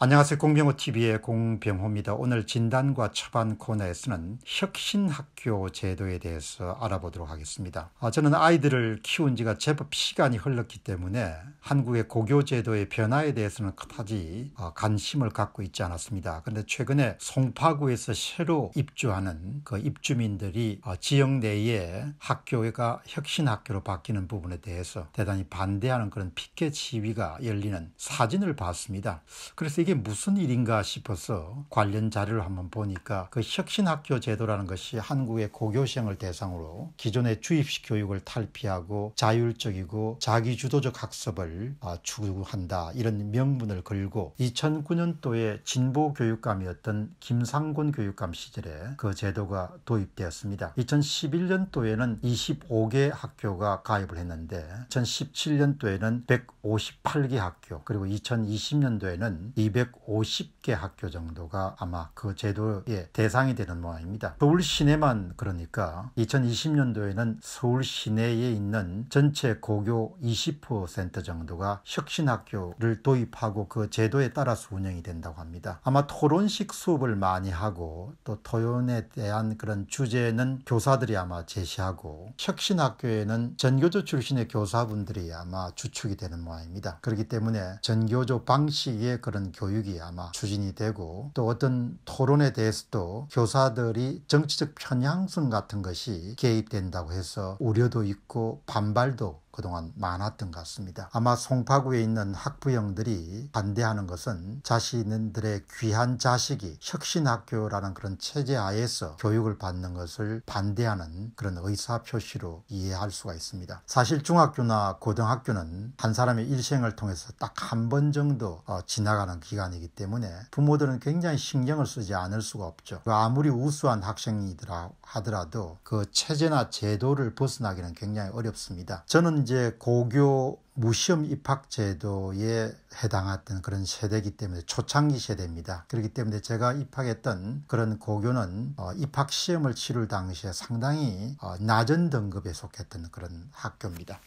안녕하세요. 공병호TV의 공병호입니다. 오늘 진단과 처방 코너에서는 혁신학교 제도에 대해서 알아보도록 하겠습니다. 아, 저는 아이들을 키운 지가 제법 시간이 흘렀기 때문에 한국의 고교제도의 변화에 대해서는 그다지 어, 관심을 갖고 있지 않았습니다. 그런데 최근에 송파구에서 새로 입주하는 그 입주민들이 어, 지역 내에 학교가 혁신학교로 바뀌는 부분에 대해서 대단히 반대하는 그런 피켓 시위가 열리는 사진을 봤습니다. 그래서 이게 이게 무슨 일인가 싶어서 관련 자료를 한번 보니까 그 혁신학교 제도라는 것이 한국의 고교생을 대상으로 기존의 주입식 교육을 탈피하고 자율적이고 자기주도적 학습을 아, 추구한다 이런 명분을 걸고 2009년도에 진보교육감이었던 김상곤 교육감 시절에 그 제도가 도입되었습니다. 2011년도에는 25개 학교가 가입을 했는데 2017년도에는 158개 학교 그리고 2020년도에는 200 250개 학교 정도가 아마 그 제도의 대상이 되는 모양입니다. 서울 시내만 그러니까 2020년도에는 서울 시내에 있는 전체 고교 20% 정도가 혁신학교를 도입하고 그 제도에 따라서 운영이 된다고 합니다. 아마 토론식 수업을 많이 하고 또 토론에 대한 그런 주제는 교사들이 아마 제시하고 혁신학교에는 전교조 출신의 교사분들이 아마 주축이 되는 모양입니다. 그렇기 때문에 전교조 방식의 그런 교 교육이 아마 추진이 되고 또 어떤 토론에 대해서도 교사들이 정치적 편향성 같은 것이 개입된다고 해서 우려도 있고 반발도 그동안 많았던 것 같습니다. 아마 송파구에 있는 학부형들이 반대하는 것은 자신들의 귀한 자식이 혁신학교라는 그런 체제 하에서 교육을 받는 것을 반대하는 그런 의사표시로 이해할 수가 있습니다. 사실 중학교나 고등학교는 한 사람의 일생을 통해서 딱 한 번 정도 어, 지나가는 기간이기 때문에 부모들은 굉장히 신경을 쓰지 않을 수가 없죠. 그 아무리 우수한 학생이더라 하더라도 그 체제나 제도를 벗어나기는 굉장히 어렵습니다. 저는 이제 고교 무시험 입학 제도에 해당했던 그런 세대이기 때문에 초창기 세대입니다. 그렇기 때문에 제가 입학했던 그런 고교는 어, 입학 시험을 치를 당시에 상당히 어, 낮은 등급에 속했던 그런 학교입니다.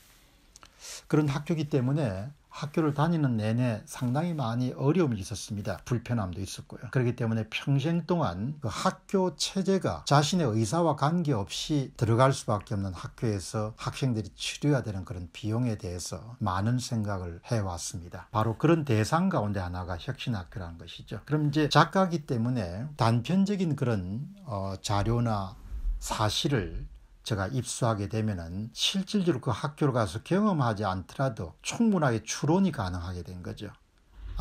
그런 학교이기 때문에 학교를 다니는 내내 상당히 많이 어려움이 있었습니다. 불편함도 있었고요. 그렇기 때문에 평생 동안 그 학교 체제가 자신의 의사와 관계없이 들어갈 수밖에 없는 학교에서 학생들이 치료해야 되는 그런 비용에 대해서 많은 생각을 해왔습니다. 바로 그런 대상 가운데 하나가 혁신학교라는 것이죠. 그럼 이제 작가기 때문에 단편적인 그런 어, 자료나 사실을 제가 입수하게 되면은 실질적으로 그 학교를 가서 경험하지 않더라도 충분하게 추론이 가능하게 된 거죠.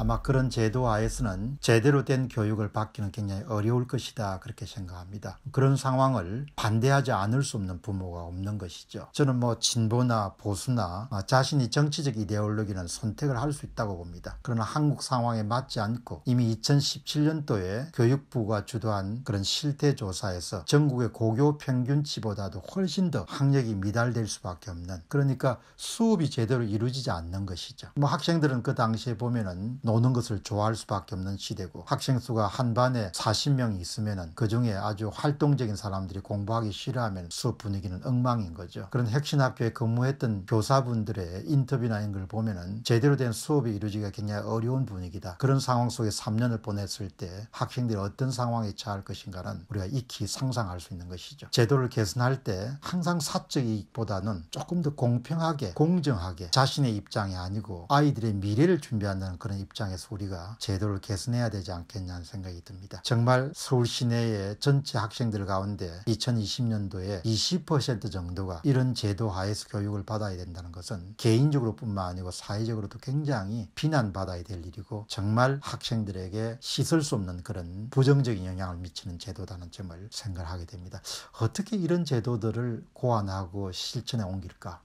아마 그런 제도 하에서는 제대로 된 교육을 받기는 굉장히 어려울 것이다 그렇게 생각합니다. 그런 상황을 반대하지 않을 수 없는 부모가 없는 것이죠. 저는 뭐 진보나 보수나 자신이 정치적 이데올로기는 선택을 할 수 있다고 봅니다. 그러나 한국 상황에 맞지 않고 이미 2017년도에 교육부가 주도한 그런 실태 조사에서 전국의 고교 평균치보다도 훨씬 더 학력이 미달될 수밖에 없는 그러니까 수업이 제대로 이루어지지 않는 것이죠. 뭐 학생들은 그 당시에 보면은 노는 것을 좋아할 수밖에 없는 시대고 학생 수가 한 반에 40명이 있으면 그 중에 아주 활동적인 사람들이 공부하기 싫어하면 수업 분위기는 엉망인 거죠. 그런 핵심 학교에 근무했던 교사분들의 인터뷰나 이런 걸 보면은 제대로 된 수업이 이루어지기가 굉장히 어려운 분위기다. 그런 상황 속에 3년을 보냈을 때 학생들이 어떤 상황에 처할 것인가는 우리가 익히 상상할 수 있는 것이죠. 제도를 개선할 때 항상 사적 이익보다는 조금 더 공평하게 공정하게 자신의 입장이 아니고 아이들의 미래를 준비한다는 그런 입 입장에서 우리가 제도를 개선해야 되지 않겠냐는 생각이 듭니다. 정말 서울 시내의 전체 학생들 가운데 2020년도에 20% 정도가 이런 제도 하에서 교육을 받아야 된다는 것은 개인적으로 뿐만 아니고 사회적으로도 굉장히 비난받아야 될 일이고 정말 학생들에게 씻을 수 없는 그런 부정적인 영향을 미치는 제도다는 점을 생각하게 됩니다. 어떻게 이런 제도들을 고안하고 실천에 옮길까?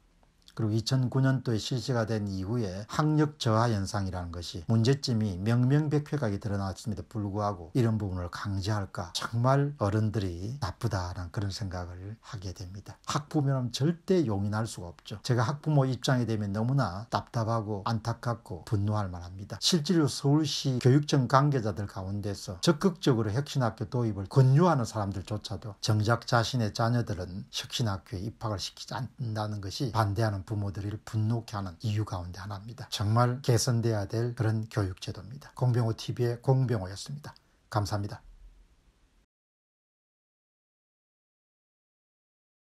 그리고 2009년도에 실시가 된 이후에 학력 저하 현상이라는 것이 문제점이 명명백백하게 드러났음에도 불구하고 이런 부분을 강제할까 정말 어른들이 나쁘다라는 그런 생각을 하게 됩니다. 학부모는 절대 용인할 수가 없죠. 제가 학부모 입장이 되면 너무나 답답하고 안타깝고 분노할 만합니다. 실제로 서울시 교육청 관계자들 가운데서 적극적으로 혁신학교 도입을 권유하는 사람들조차도 정작 자신의 자녀들은 혁신학교에 입학을 시키지 않는다는 것이 반대하는 부모들을 분노케 하는 이유 가운데 하나입니다. 정말 개선돼야 될 그런 교육제도입니다. 공병호 TV의 공병호였습니다. 감사합니다.